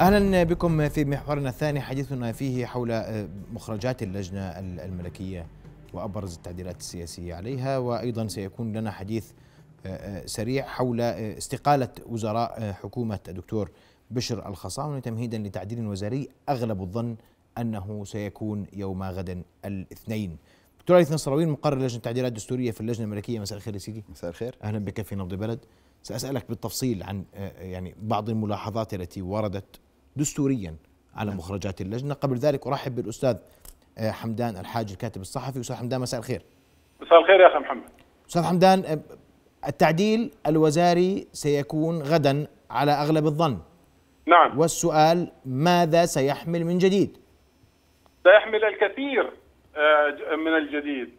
اهلا بكم في محورنا الثاني حديثنا فيه حول آه، مخرجات اللجنه الملكيه وابرز التعديلات السياسيه عليها وايضا سيكون لنا حديث آه، آه، سريع حول استقاله وزراء حكومه الدكتور بشر الخصاوني تمهيدا لتعديل وزاري اغلب الظن انه سيكون يوم غد الاثنين. دكتور علي نصراويل مقرر لجنه التعديلات الدستوريه في اللجنه الملكيه مساء الخير يا سيدي. مساء الخير. اهلا بك في نبض بلد. ساسالك بالتفصيل عن يعني بعض الملاحظات التي وردت دستوريا على نعم. مخرجات اللجنه قبل ذلك ارحب بالاستاذ آه، حمدان الحاج الكاتب الصحفي استاذ حمدان مساء الخير مساء الخير يا اخي محمد استاذ حمدان آه، التعديل الوزاري سيكون غدا على اغلب الظن نعم والسؤال ماذا سيحمل من جديد سيحمل الكثير آه، من الجديد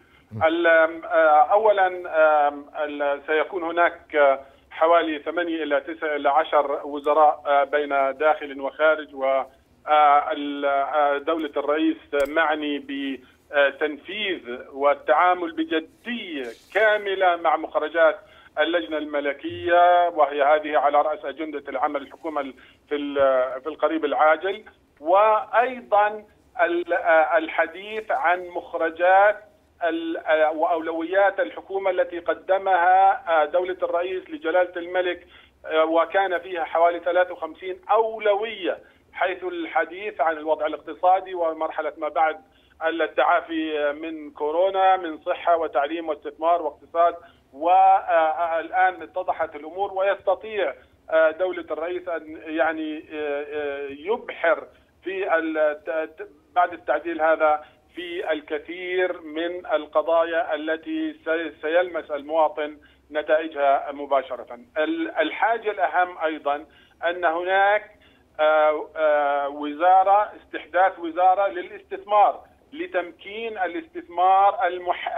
اولا سيكون هناك حوالي 8 إلى 9 إلى 10 وزراء آه، بين داخل وخارج و آه، آه، دولة الرئيس معني بتنفيذ والتعامل بجدية كاملة مع مخرجات اللجنه الملكيه وهي هذه على راس اجنده العمل الحكومه في في القريب العاجل وايضا الحديث عن مخرجات آه، واولويات الحكومه التي قدمها آه، دوله الرئيس لجلاله الملك آه، وكان فيها حوالي 53 اولويه حيث الحديث عن الوضع الاقتصادي ومرحله ما بعد التعافي من كورونا من صحه وتعليم واستثمار واقتصاد والان اتضحت الامور ويستطيع دوله الرئيس ان يعني يبحر في بعد التعديل هذا في الكثير من القضايا التي سيلمس المواطن نتائجها مباشرة الحاجة الأهم أيضا أن هناك آه، آه، وزارة استحداث وزارة للاستثمار لتمكين الاستثمار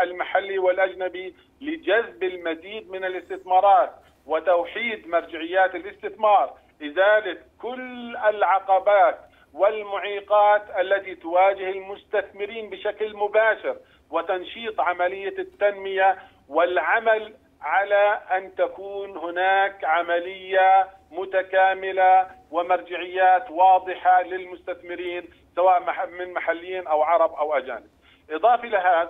المحلي والأجنبي لجذب المزيد من الاستثمارات وتوحيد مرجعيات الاستثمار إزالة كل العقبات والمعيقات التي تواجه المستثمرين بشكل مباشر وتنشيط عمليه التنميه والعمل على ان تكون هناك عمليه متكامله ومرجعيات واضحه للمستثمرين سواء من محليين او عرب او اجانب. اضافه الى هذا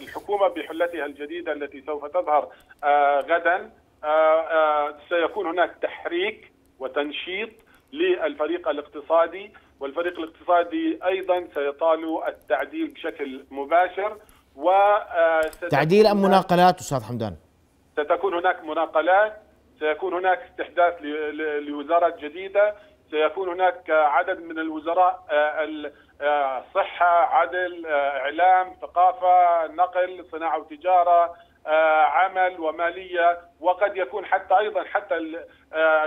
الحكومه بحلتها الجديده التي سوف تظهر آه، غدا آه، آه، سيكون هناك تحريك وتنشيط للفريق الاقتصادي والفريق الاقتصادي ايضا سيطال التعديل بشكل مباشر و آه، تعديل ام مناقلات استاذ حمدان؟ ستكون هناك مناقلات سيكون هناك استحداث لوزارات جديده سيكون هناك عدد من الوزراء آه، الصحه آه، عدل اعلام ثقافه نقل صناعه وتجاره آه، عمل وماليه وقد يكون حتى ايضا حتى آه،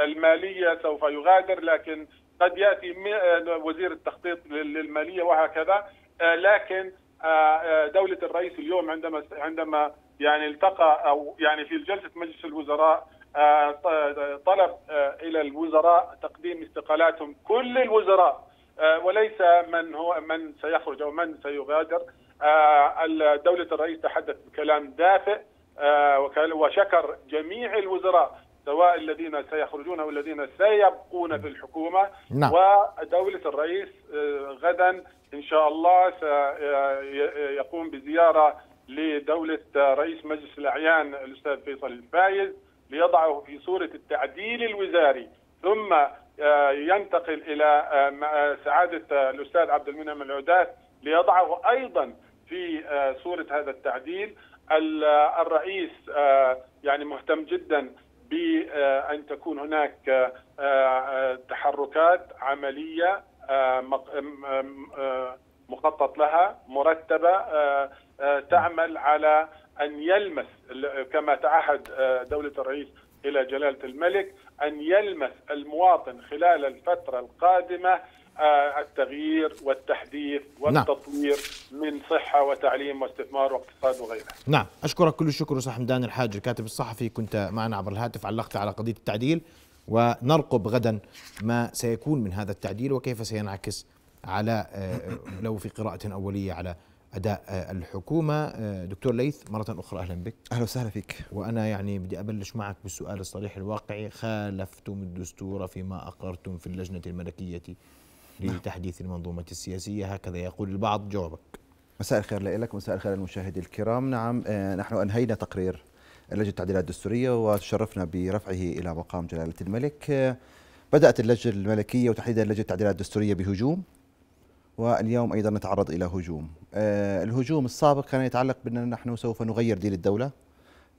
الماليه سوف يغادر لكن قد ياتي آه، وزير التخطيط للماليه وهكذا لكن دوله الرئيس اليوم عندما عندما يعني التقى او يعني في جلسه مجلس الوزراء طلب الى الوزراء تقديم استقالاتهم كل الوزراء وليس من هو من سيخرج او من سيغادر آه، دولة الرئيس تحدث بكلام دافئ آه، وشكر جميع الوزراء سواء الذين سيخرجون او الذين سيبقون في الحكومه نعم. ودوله الرئيس آه، غدا ان شاء الله سيقوم بزياره لدوله رئيس مجلس الاعيان الاستاذ فيصل الفايز ليضعه في صوره التعديل الوزاري ثم ينتقل الى سعاده الاستاذ عبد المنعم العداس ليضعه ايضا في آه، صورة هذا التعديل الرئيس آه، يعني مهتم جدا بأن آه، تكون هناك تحركات عملية مخطط لها مرتبة تعمل على أن يلمس كما تعهد دولة الرئيس إلى جلالة الملك أن يلمس المواطن خلال الفترة القادمة آه، التغيير والتحديث نعم. والتطوير نعم. من صحة وتعليم واستثمار واقتصاد وغيرها نعم أشكرك كل الشكر أستاذ حمدان الحاج الكاتب الصحفي كنت معنا عبر الهاتف علقت على قضية التعديل ونرقب غدا ما سيكون من هذا التعديل وكيف سينعكس على آه، لو في قراءة أولية على أداء آه، الحكومة دكتور ليث مرة أخرى أهلا بك أهلا وسهلا فيك وأنا يعني بدي أبلش معك بالسؤال الصريح الواقعي خالفتم الدستور فيما أقرتم في اللجنة الملكية نعم. لتحديث المنظومة السياسية هكذا يقول البعض جوابك مساء الخير لك مساء الخير للمشاهدين الكرام نعم آه، نحن أنهينا تقرير اللجنة التعديلات الدستورية وتشرفنا برفعه إلى مقام جلالة الملك آه، بدأت اللجنة الملكية وتحديدا لجنة التعديلات الدستورية بهجوم واليوم أيضا نتعرض إلى هجوم آه، الهجوم السابق كان يتعلق بأننا نحن سوف نغير دين الدولة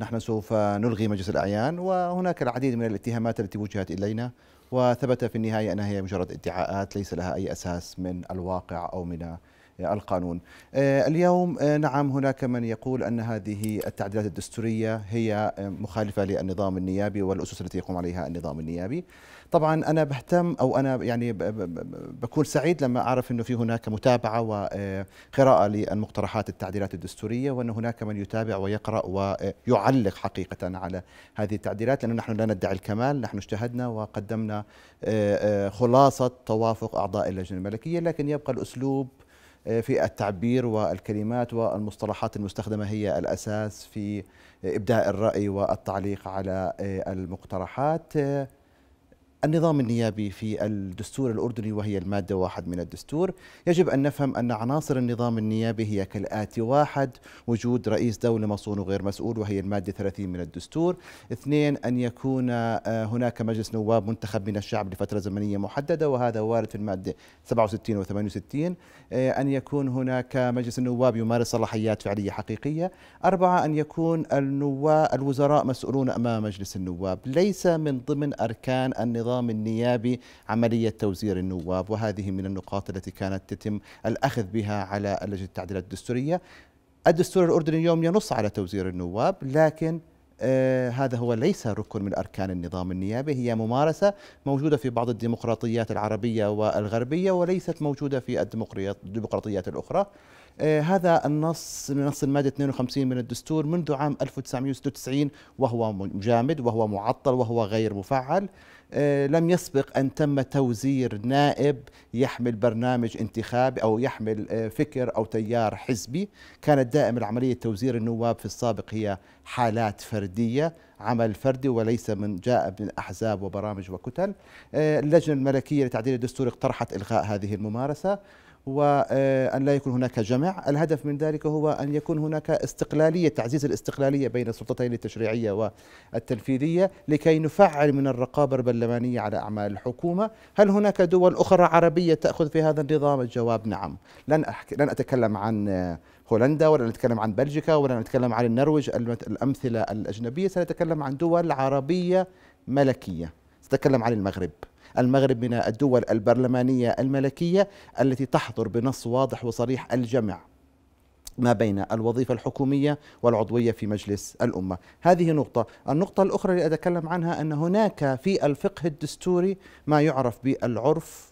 نحن سوف نلغي مجلس الأعيان وهناك العديد من الاتهامات التي وجهت إلينا وثبت في النهاية أنها هي مجرد ادعاءات ليس لها أي أساس من الواقع أو من آه، القانون آه، اليوم آه، نعم هناك من يقول أن هذه التعديلات الدستورية هي مخالفة للنظام النيابي والأسس التي يقوم عليها النظام النيابي طبعا أنا بهتم أو أنا يعني بكون سعيد لما أعرف أنه في هناك متابعة وقراءة للمقترحات التعديلات الدستورية وأن هناك من يتابع ويقرأ ويعلق حقيقة على هذه التعديلات لأنه نحن لا ندعي الكمال نحن اجتهدنا وقدمنا خلاصة توافق أعضاء اللجنة الملكية لكن يبقى الأسلوب في التعبير والكلمات والمصطلحات المستخدمة هي الأساس في إبداء الرأي والتعليق على المقترحات النظام النيابي في الدستور الأردني وهي المادة واحد من الدستور يجب أن نفهم أن عناصر النظام النيابي هي كالآتي واحد وجود رئيس دولة مصون وغير مسؤول وهي المادة 30 من الدستور اثنين أن يكون آه، هناك مجلس نواب منتخب من الشعب لفترة زمنية محددة وهذا وارد في المادة 67 و 68 أن يكون هناك مجلس النواب يمارس صلاحيات فعلية حقيقية أربعة أن يكون النواب الوزراء مسؤولون أمام مجلس النواب ليس من ضمن أركان النظام النظام النيابي عملية توزير النواب وهذه من النقاط التي كانت تتم الأخذ بها على لجنة التعديلات الدستورية الدستور الأردني اليوم ينص على توزير النواب لكن آه هذا هو ليس ركن من أركان النظام النيابي هي ممارسة موجودة في بعض الديمقراطيات العربية والغربية وليست موجودة في الديمقراطيات الأخرى آه، هذا النص من نص المادة 52 من الدستور منذ عام 1996 وهو جامد وهو معطل وهو غير مفعل آه، لم يسبق أن تم توزير نائب يحمل برنامج انتخابي أو يحمل آه، فكر أو تيار حزبي كانت دائما عملية توزير النواب في السابق هي حالات فردية عمل فردي وليس من جاء من أحزاب وبرامج وكتل آه، اللجنة الملكية لتعديل الدستور اقترحت إلغاء هذه الممارسة وأن آه، لا يكون هناك جمع الهدف من ذلك هو أن يكون هناك استقلالية تعزيز الاستقلالية بين السلطتين التشريعية والتنفيذية لكي نفعل من الرقابة البرلمانية على أعمال الحكومة هل هناك دول أخرى عربية تأخذ في هذا النظام الجواب نعم لن, أحكي لن أتكلم عن هولندا ولا نتكلم عن بلجيكا ولا نتكلم عن النرويج الأمثلة الأجنبية سنتكلم عن دول عربية ملكية سنتكلم عن المغرب المغرب من الدول البرلمانية الملكية التي تحظر بنص واضح وصريح الجمع ما بين الوظيفة الحكومية والعضوية في مجلس الأمة هذه نقطة النقطة الأخرى اللي أتكلم عنها أن هناك في الفقه الدستوري ما يعرف بالعرف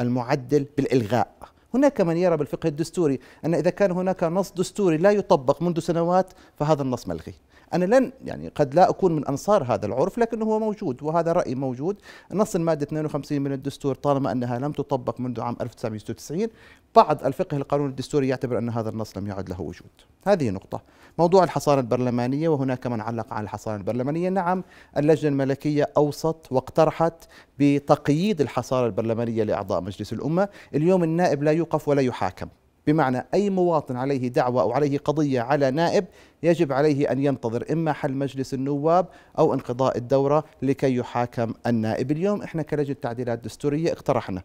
المعدل بالإلغاء هناك من يرى بالفقه الدستوري أن إذا كان هناك نص دستوري لا يطبق منذ سنوات فهذا النص ملغي أنا لن يعني قد لا أكون من أنصار هذا العرف لكنه هو موجود وهذا رأي موجود نص المادة 52 من الدستور طالما أنها لم تطبق منذ عام 1996 بعض الفقه القانون الدستوري يعتبر أن هذا النص لم يعد له وجود هذه نقطة موضوع الحصانة البرلمانية وهناك من علق على الحصانة البرلمانية نعم اللجنة الملكية أوصت واقترحت بتقييد الحصانة البرلمانية لأعضاء مجلس الأمة اليوم النائب لا يوقف ولا يحاكم بمعنى أي مواطن عليه دعوة أو عليه قضية على نائب يجب عليه أن ينتظر إما حل مجلس النواب أو انقضاء الدورة لكي يحاكم النائب اليوم إحنا كلجنة تعديلات دستورية اقترحنا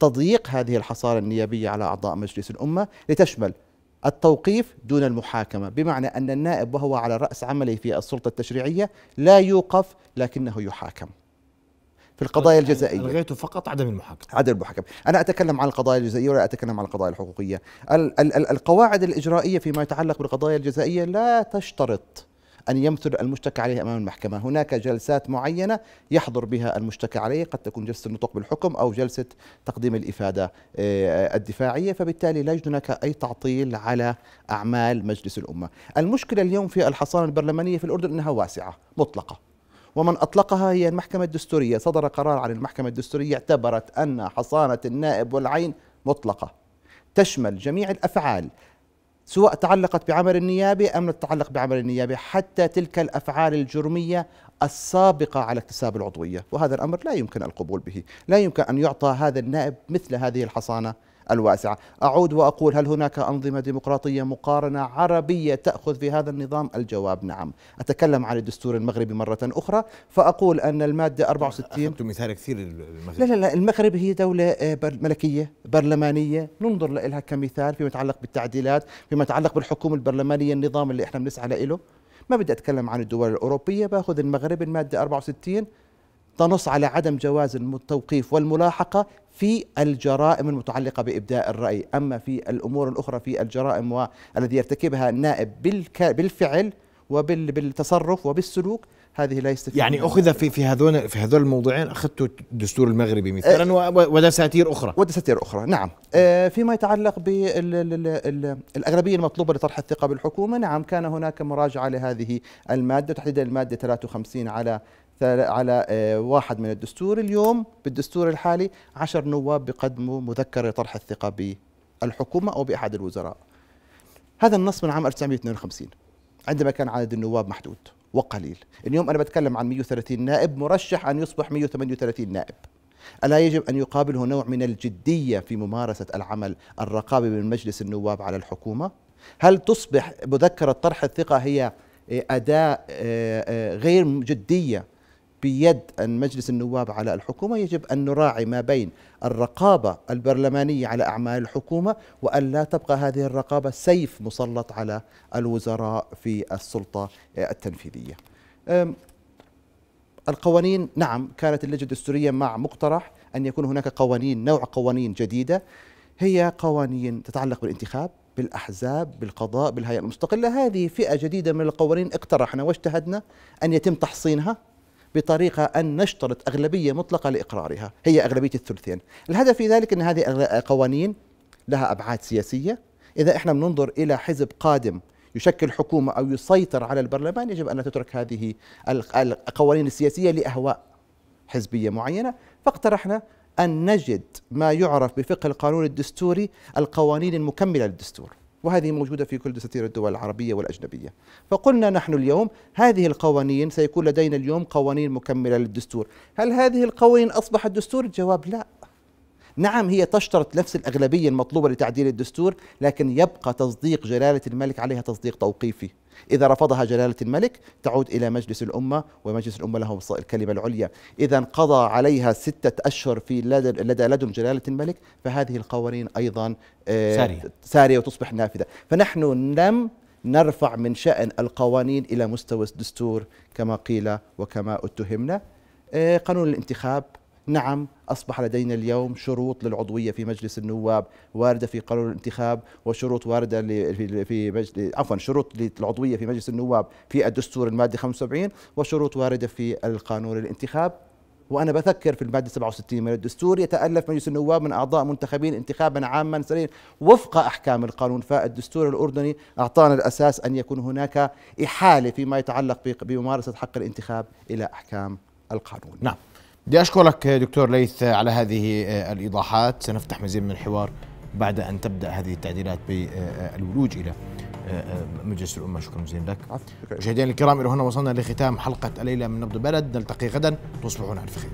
تضييق هذه الحصارة النيابية على أعضاء مجلس الأمة لتشمل التوقيف دون المحاكمة بمعنى أن النائب وهو على رأس عمله في السلطة التشريعية لا يوقف لكنه يحاكم في القضايا الجزائيه الغيته فقط عدم المحاكمه عدم المحاكمه انا اتكلم عن القضايا الجزائيه ولا اتكلم عن القضايا الحقوقيه ال- ال- القواعد الاجرائيه فيما يتعلق بالقضايا الجزائيه لا تشترط أن يمثل المشتكى عليه أمام المحكمة هناك جلسات معينة يحضر بها المشتكى عليه قد تكون جلسة النطق بالحكم أو جلسة تقديم الإفادة آه، الدفاعية فبالتالي لا يوجد هناك أي تعطيل على أعمال مجلس الأمة المشكلة اليوم في الحصانة البرلمانية في الأردن أنها واسعة مطلقة ومن أطلقها هي المحكمة الدستورية صدر قرار عن المحكمة الدستورية اعتبرت أن حصانة النائب والعين مطلقة تشمل جميع الأفعال سواء تعلقت بعمل النيابة أم لا تتعلق بعمل النيابة حتى تلك الأفعال الجرمية السابقة على اكتساب العضوية وهذا الأمر لا يمكن القبول به لا يمكن أن يعطى هذا النائب مثل هذه الحصانة الواسعة أعود وأقول هل هناك أنظمة ديمقراطية مقارنة عربية تأخذ في هذا النظام الجواب نعم أتكلم عن الدستور المغربي مرة أخرى فأقول أن المادة 64 أخذت مثال كثير المغرب لا لا لا المغرب هي دولة آه، ملكية برلمانية ننظر لها كمثال فيما يتعلق بالتعديلات فيما يتعلق بالحكومة البرلمانية النظام اللي احنا بنسعى له ما بدي أتكلم عن الدول الأوروبية باخذ المغرب المادة 64 تنص على عدم جواز التوقيف والملاحقة في الجرائم المتعلقة بإبداء الرأي أما في الأمور الأخرى في الجرائم والذي يرتكبها النائب بالفعل وبالتصرف وبالسلوك هذه لا يستفيد يعني اخذ في في هذول في هذول الموضوعين اخذت الدستور المغربي مثلا إيه. ودساتير اخرى ودساتير اخرى نعم إيه، فيما يتعلق بالاغلبيه المطلوبه لطرح الثقه بالحكومه نعم كان هناك مراجعه لهذه الماده تحديدا الماده 53 على على إيه، واحد من الدستور اليوم بالدستور الحالي عشر نواب بقدموا مذكره لطرح الثقة بالحكومة أو بأحد الوزراء هذا النص من عام 1952 عندما كان عدد النواب محدود وقليل اليوم أنا بتكلم عن 130 نائب مرشح أن يصبح 138 نائب ألا يجب أن يقابله نوع من الجدية في ممارسة العمل الرقابي من مجلس النواب على الحكومة؟ هل تصبح مذكرة طرح الثقة هي إيه، أداة إيه، إيه، غير جدية بيد مجلس النواب على الحكومة يجب أن نراعي ما بين الرقابة البرلمانية على أعمال الحكومة وأن لا تبقى هذه الرقابة سيف مسلط على الوزراء في السلطة التنفيذية القوانين نعم كانت اللجنة الدستورية مع مقترح أن يكون هناك قوانين نوع قوانين جديدة هي قوانين تتعلق بالانتخاب بالأحزاب بالقضاء بالهيئة المستقلة هذه فئة جديدة من القوانين اقترحنا واجتهدنا أن يتم تحصينها بطريقة أن نشترط أغلبية مطلقة لإقرارها هي أغلبية الثلثين الهدف في ذلك أن هذه قوانين لها أبعاد سياسية إذا إحنا بننظر إلى حزب قادم يشكل حكومة أو يسيطر على البرلمان يجب أن تترك هذه القوانين السياسية لأهواء حزبية معينة فاقترحنا أن نجد ما يعرف بفقه القانون الدستوري القوانين المكملة للدستور وهذه موجودة في كل دساتير الدول العربية والأجنبية فقلنا نحن اليوم هذه القوانين سيكون لدينا اليوم قوانين مكملة للدستور هل هذه القوانين أصبحت دستور؟ الجواب لا نعم هي تشترط نفس الأغلبية المطلوبة لتعديل الدستور لكن يبقى تصديق جلالة الملك عليها تصديق توقيفي إذا رفضها جلالة الملك تعود إلى مجلس الأمة ومجلس الأمة له الكلمة العليا إذا قضى عليها ستة أشهر في لدى, لدى لدن جلالة الملك فهذه القوانين أيضا آه، سارية, سارية وتصبح نافذة فنحن لم نرفع من شأن القوانين إلى مستوى الدستور كما قيل وكما اتهمنا آه، قانون الانتخاب نعم أصبح لدينا اليوم شروط للعضوية في مجلس النواب واردة في قانون الانتخاب وشروط واردة في مجلس عفوا شروط للعضوية في مجلس النواب في الدستور المادة 75 وشروط واردة في القانون الانتخاب وانا بذكر في الماده 67 من الدستور يتالف مجلس النواب من اعضاء منتخبين انتخابا عاما سريعا وفق احكام القانون فالدستور الاردني اعطانا الاساس ان يكون هناك احاله فيما يتعلق بممارسه حق الانتخاب الى احكام القانون. نعم. بدي أشكرك دكتور ليث على هذه آه، الإيضاحات سنفتح مزيد من الحوار بعد أن تبدأ هذه التعديلات بالولوج إلى آه، آه، مجلس الأمة شكرا جزيلا لك مشاهدينا الكرام إلى هنا وصلنا لختام حلقة الليلة من نبض بلد نلتقي غدا تصبحون على خير